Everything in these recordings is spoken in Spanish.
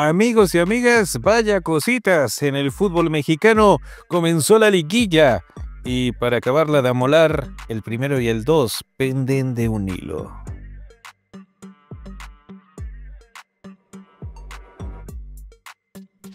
Amigos y amigas, vaya cositas. En el fútbol mexicano comenzó la liguilla. Y para acabarla de amolar, el primero y el dos penden de un hilo.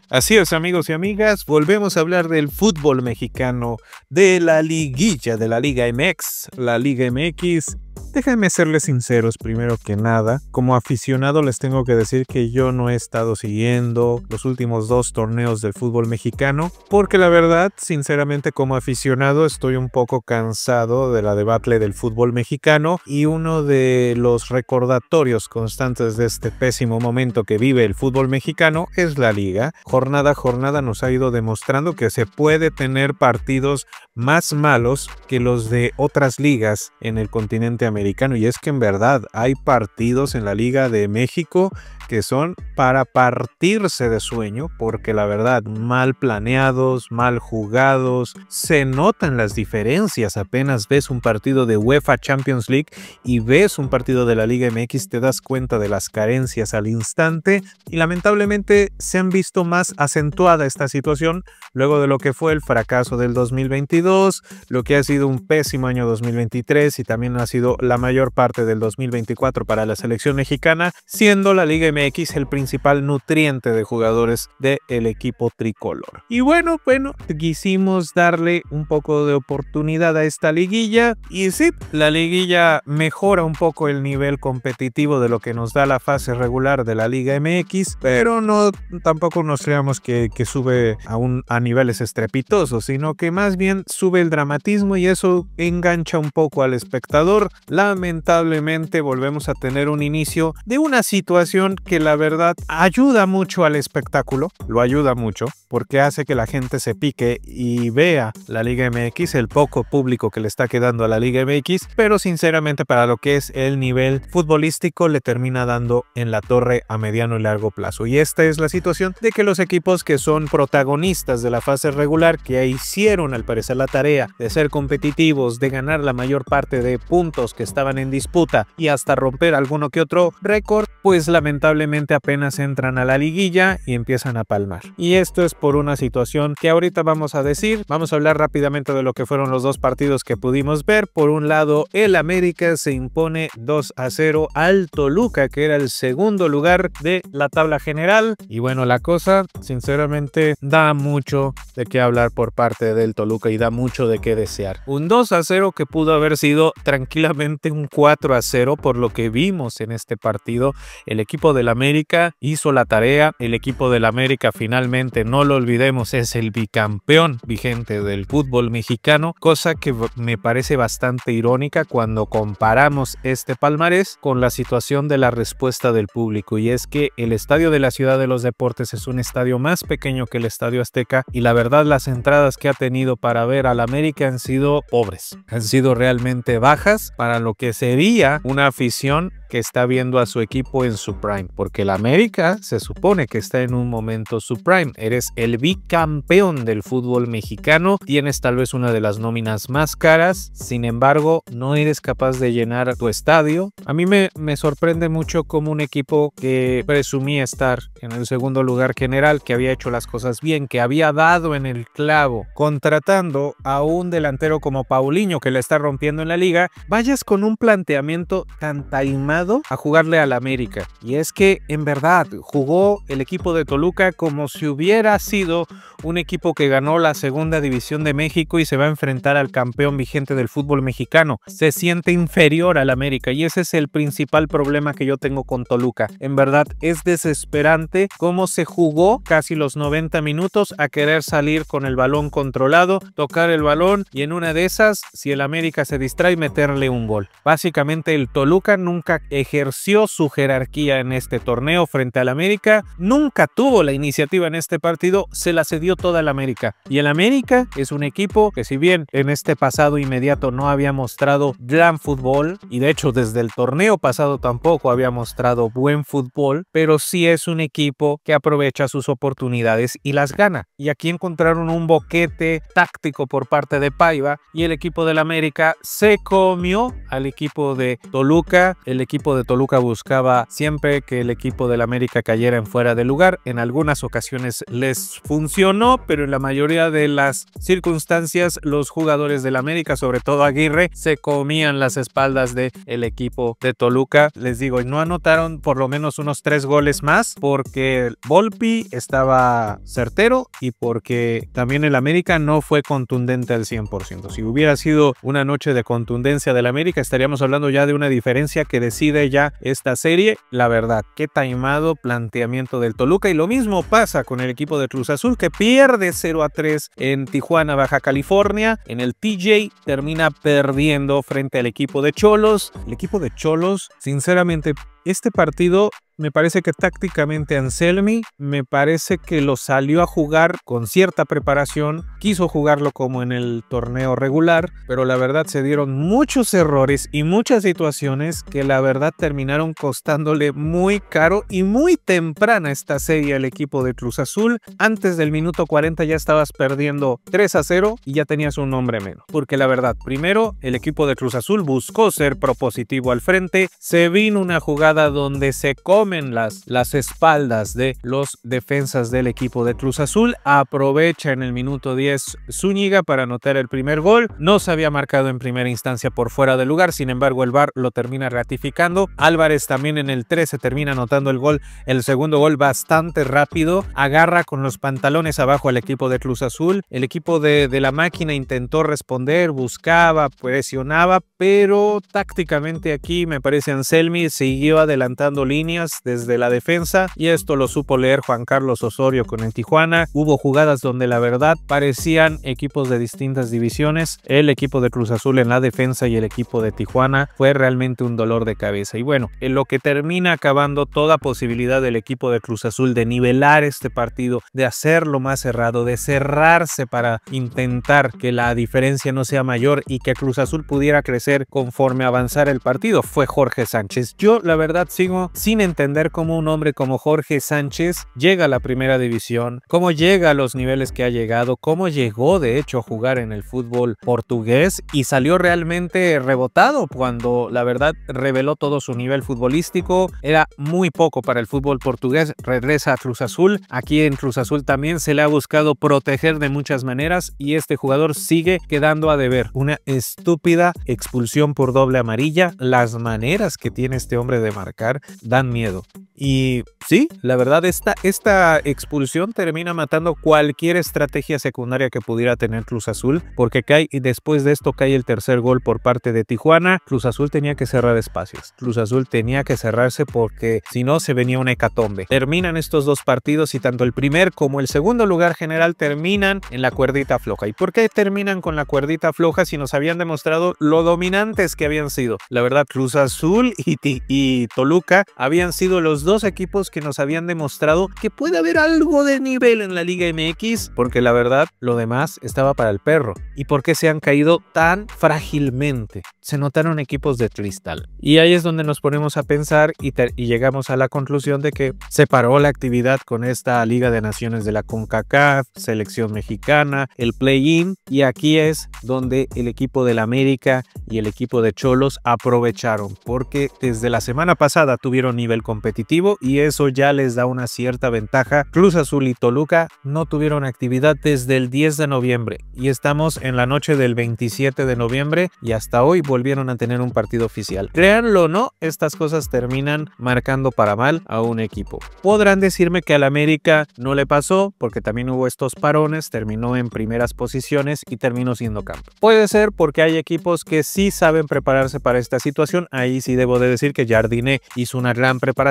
Así es, amigos y amigas, volvemos a hablar del fútbol mexicano, de la liguilla de la Liga MX, la Liga MX Déjenme serles sinceros primero que nada. Como aficionado les tengo que decir que yo no he estado siguiendo los últimos dos torneos del fútbol mexicano porque la verdad, sinceramente como aficionado estoy un poco cansado de la debacle del fútbol mexicano y uno de los recordatorios constantes de este pésimo momento que vive el fútbol mexicano es la liga. Jornada a jornada nos ha ido demostrando que se puede tener partidos más malos que los de otras ligas en el continente americano y es que en verdad hay partidos en la Liga de México que son para partirse de sueño, porque la verdad, mal planeados, mal jugados, se notan las diferencias. Apenas ves un partido de UEFA Champions League y ves un partido de la Liga MX, te das cuenta de las carencias al instante y lamentablemente se han visto más acentuada esta situación luego de lo que fue el fracaso del 2022, lo que ha sido un pésimo año 2023 y también ha sido la mayor parte del 2024 para la selección mexicana, siendo la Liga MX el principal nutriente de jugadores del equipo tricolor. Y bueno, bueno, quisimos darle un poco de oportunidad a esta liguilla y sí, la liguilla mejora un poco el nivel competitivo de lo que nos da la fase regular de la Liga MX, pero no tampoco nos creamos que, sube a, a niveles estrepitosos, sino que más bien sube el dramatismo y eso engancha un poco al espectador. Lamentablemente volvemos a tener un inicio de una situación que la verdad ayuda mucho al espectáculo, lo ayuda mucho, porque hace que la gente se pique y vea la Liga MX, el poco público que le está quedando a la Liga MX, pero sinceramente para lo que es el nivel futbolístico le termina dando en la torre a mediano y largo plazo. Y esta es la situación de que los equipos que son protagonistas de la fase regular, que hicieron al parecer la tarea de ser competitivos, de ganar la mayor parte de puntos que estaban en disputa y hasta romper alguno que otro récord, pues lamentablemente Probablemente apenas entran a la liguilla y empiezan a palmar. Y esto es por una situación que ahorita vamos a decir. Vamos a hablar rápidamente de lo que fueron los dos partidos que pudimos ver. Por un lado, el América se impone 2 a 0 al Toluca, que era el segundo lugar de la tabla general. Y bueno, la cosa, sinceramente, da mucho de qué hablar por parte del Toluca y da mucho de qué desear. Un 2 a 0 que pudo haber sido tranquilamente un 4 a 0 por lo que vimos en este partido. El equipo de América hizo la tarea. El equipo del América finalmente, no lo olvidemos, es el bicampeón vigente del fútbol mexicano, cosa que me parece bastante irónica cuando comparamos este palmarés con la situación de la respuesta del público. Y es que el estadio de la Ciudad de los Deportes es un estadio más pequeño que el Estadio Azteca y la verdad las entradas que ha tenido para ver al América han sido pobres, han sido realmente bajas para lo que sería una afición que está viendo a su equipo en su prime, porque la América se supone que está en un momento su prime. Eres el bicampeón del fútbol mexicano, tienes tal vez una de las nóminas más caras, sin embargo, no eres capaz de llenar tu estadio. A mí me, me sorprende mucho como un equipo que presumía estar en el segundo lugar general, que había hecho las cosas bien, que había dado en el clavo, contratando a un delantero como Paulinho, que le está rompiendo en la liga, vayas con un planteamiento tan taimado a jugarle al América. Y es que en verdad jugó el equipo de Toluca como si hubiera sido un equipo que ganó la segunda división de México y se va a enfrentar al campeón vigente del fútbol mexicano. Se siente inferior al América y ese es el principal problema que yo tengo con Toluca. En verdad es desesperante cómo se jugó casi los 90 minutos a querer salir con el balón controlado, tocar el balón y en una de esas, si el América se distrae, meterle un gol. Básicamente el Toluca nunca ejerció su jerarquía en este torneo frente al América, nunca tuvo la iniciativa en este partido, se la cedió toda el América. Y el América es un equipo que si bien en este pasado inmediato no había mostrado gran fútbol, y de hecho desde el torneo pasado tampoco había mostrado buen fútbol, pero sí es un equipo que aprovecha sus oportunidades y las gana. Y aquí encontraron un boquete táctico por parte de Paiva y el equipo del América se comió al equipo de Toluca, el equipo de Toluca buscaba siempre que el equipo del América cayera en fuera de lugar. En algunas ocasiones les funcionó, pero en la mayoría de las circunstancias los jugadores del América, sobre todo Aguirre, se comían las espaldas del el equipo de Toluca. Les digo, no anotaron por lo menos unos tres goles más porque Volpi estaba certero y porque también el América no fue contundente al 100%. Si hubiera sido una noche de contundencia del América, estaríamos hablando ya de una diferencia que decía de ya esta serie. La verdad, qué taimado planteamiento del Toluca. Y lo mismo pasa con el equipo de Cruz Azul que pierde 0 a 3 en Tijuana, Baja California. En el TJ termina perdiendo frente al equipo de Cholos. El equipo de Cholos, sinceramente, este partido me parece que tácticamente Anselmi, me parece que lo salió a jugar con cierta preparación, quiso jugarlo como en el torneo regular, pero la verdad se dieron muchos errores y muchas situaciones que la verdad terminaron costándole muy caro y muy temprana esta serie al equipo de Cruz Azul. Antes del minuto 40 ya estabas perdiendo 3 a 0 y ya tenías un hombre menos. Porque la verdad, primero el equipo de Cruz Azul buscó ser propositivo al frente, se vino una jugada donde se comen las, las espaldas de los defensas del equipo de Cruz Azul. Aprovecha en el minuto 10 Zúñiga para anotar el primer gol. No se había marcado en primera instancia por fuera del lugar, sin embargo el VAR lo termina ratificando. Álvarez también en el 13 termina anotando el gol, el segundo gol bastante rápido. Agarra con los pantalones abajo al equipo de Cruz Azul. El equipo de, de la máquina intentó responder, buscaba, presionaba, pero tácticamente aquí me parece Anselmi siguió adelantando líneas, desde la defensa y esto lo supo leer Juan Carlos Osorio con el Tijuana. Hubo jugadas donde la verdad parecían equipos de distintas divisiones. El equipo de Cruz Azul en la defensa y el equipo de Tijuana fue realmente un dolor de cabeza. Y bueno, en lo que termina acabando toda posibilidad del equipo de Cruz Azul de nivelar este partido, de hacerlo más cerrado, de cerrarse para intentar que la diferencia no sea mayor y que Cruz Azul pudiera crecer conforme avanzara el partido, fue Jorge Sánchez. Yo la verdad sigo sin entender entender cómo un hombre como Jorge Sánchez llega a la primera división, cómo llega a los niveles que ha llegado, cómo llegó de hecho a jugar en el fútbol portugués y salió realmente rebotado cuando la verdad reveló todo su nivel futbolístico. Era muy poco para el fútbol portugués, regresa a Cruz Azul. Aquí en Cruz Azul también se le ha buscado proteger de muchas maneras y este jugador sigue quedando a deber. Una estúpida expulsión por doble amarilla, las maneras que tiene este hombre de marcar dan miedo. Y sí, la verdad, esta, esta expulsión termina matando cualquier estrategia secundaria que pudiera tener Cruz Azul, porque cae y después de esto cae el tercer gol por parte de Tijuana. Cruz Azul tenía que cerrar espacios. Cruz Azul tenía que cerrarse porque si no se venía una hecatombe. Terminan estos dos partidos y tanto el primer como el segundo lugar general terminan en la cuerdita floja. ¿Y por qué terminan con la cuerdita floja si nos habían demostrado lo dominantes que habían sido? La verdad, Cruz Azul y, y Toluca habían sido los dos equipos que nos habían demostrado que puede haber algo de nivel en la Liga MX, porque la verdad lo demás estaba para el perro. ¿Y por qué se han caído tan frágilmente? Se notaron equipos de cristal. Y ahí es donde nos ponemos a pensar y, llegamos a la conclusión de que se paró la actividad con esta Liga de Naciones de la CONCACAF, selección mexicana, el play-in, y aquí es donde el equipo del América y el equipo de Cholos aprovecharon, porque desde la semana pasada tuvieron nivel con competitivo y eso ya les da una cierta ventaja. Cruz Azul y Toluca no tuvieron actividad desde el 10 de noviembre y estamos en la noche del 27 de noviembre y hasta hoy volvieron a tener un partido oficial. Créanlo o no, estas cosas terminan marcando para mal a un equipo. Podrán decirme que al América no le pasó porque también hubo estos parones, terminó en primeras posiciones y terminó siendo campo. Puede ser porque hay equipos que sí saben prepararse para esta situación, ahí sí debo de decir que Jardiné hizo una gran preparación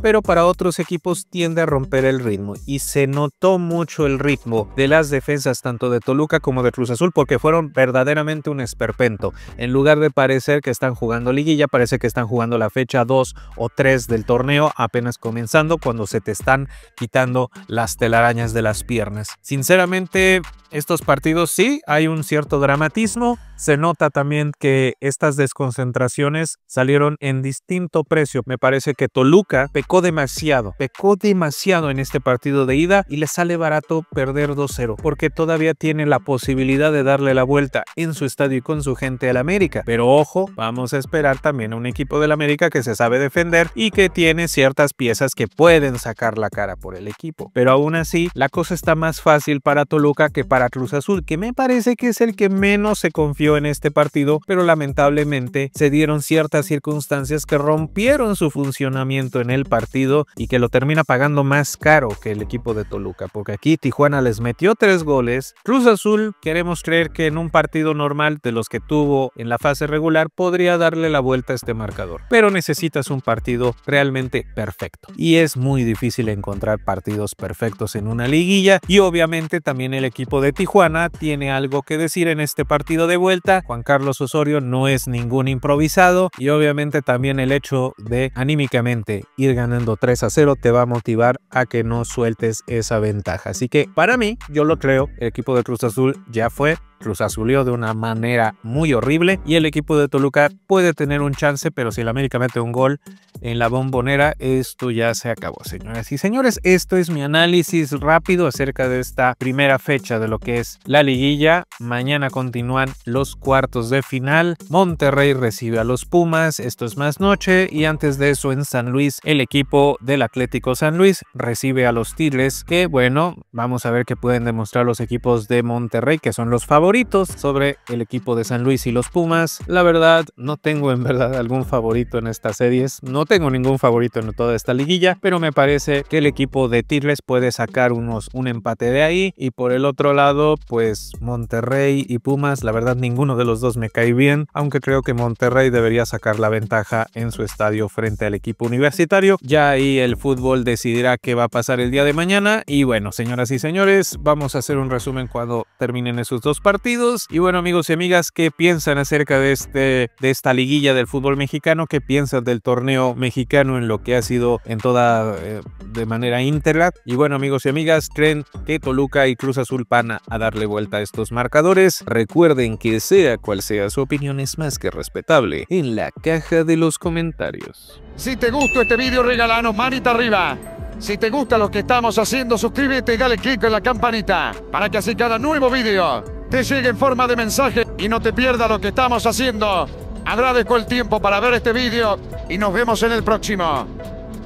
pero para otros equipos tiende a romper el ritmo y se notó mucho el ritmo de las defensas tanto de Toluca como de Cruz Azul porque fueron verdaderamente un esperpento. En lugar de parecer que están jugando liguilla, parece que están jugando la fecha 2 o 3 del torneo apenas comenzando cuando se te están quitando las telarañas de las piernas. Sinceramente, estos partidos sí, hay un cierto dramatismo. Se nota también que estas desconcentraciones salieron en distinto precio. Me parece que Toluca Toluca pecó demasiado, pecó demasiado en este partido de ida y le sale barato perder 2-0 porque todavía tiene la posibilidad de darle la vuelta en su estadio y con su gente al América. Pero ojo, vamos a esperar también a un equipo del América que se sabe defender y que tiene ciertas piezas que pueden sacar la cara por el equipo. Pero aún así, la cosa está más fácil para Toluca que para Cruz Azul, que me parece que es el que menos se confió en este partido, pero lamentablemente se dieron ciertas circunstancias que rompieron su funcionamiento en el partido y que lo termina pagando más caro que el equipo de Toluca, porque aquí Tijuana les metió tres goles. Cruz Azul, queremos creer que en un partido normal de los que tuvo en la fase regular podría darle la vuelta a este marcador, pero necesitas un partido realmente perfecto. Y es muy difícil encontrar partidos perfectos en una liguilla y obviamente también el equipo de Tijuana tiene algo que decir en este partido de vuelta. Juan Carlos Osorio no es ningún improvisado y obviamente también el hecho de anímicamente Ir ganando 3 a 0 te va a motivar a que no sueltes esa ventaja. Así que para mí, yo lo creo, el equipo de Cruz Azul ya fue, Cruz Azulió de una manera muy horrible y el equipo de Toluca puede tener un chance, pero si el América mete un gol en la bombonera, esto ya se acabó, señoras y señores. Esto es mi análisis rápido acerca de esta primera fecha de lo que es la liguilla. Mañana continúan los cuartos de final. Monterrey recibe a los Pumas, esto es más noche, y antes de eso en San Luis, el equipo del Atlético San Luis recibe a los Tigres, que bueno, vamos a ver qué pueden demostrar los equipos de Monterrey, que son los favoritos sobre el equipo de San Luis y los Pumas. La verdad, no tengo en verdad algún favorito en estas series. No tengo ningún favorito en toda esta liguilla, pero me parece que el equipo de Tigres puede sacar unos un empate de ahí y por el otro lado, pues Monterrey y Pumas, la verdad ninguno de los dos me cae bien, aunque creo que Monterrey debería sacar la ventaja en su estadio frente al equipo universitario. Ya ahí el fútbol decidirá qué va a pasar el día de mañana y bueno, señoras y señores, vamos a hacer un resumen cuando terminen esos dos partidos y bueno, amigos y amigas, ¿qué piensan acerca de, este, de esta liguilla del fútbol mexicano? ¿Qué piensan del torneo mexicano en lo que ha sido en toda eh, de manera íntegra? Y bueno, amigos y amigas, ¿creen que Toluca y Cruz Azul van a darle vuelta a estos marcadores? Recuerden que sea cual sea su opinión es más que respetable en la caja de los comentarios. Si te gustó este video, regálanos manita arriba. Si te gusta lo que estamos haciendo, suscríbete y dale click en la campanita para que así cada nuevo video te llegue en forma de mensaje y no te pierdas lo que estamos haciendo. Agradezco el tiempo para ver este vídeo y nos vemos en el próximo.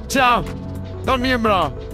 Chao, don miembro.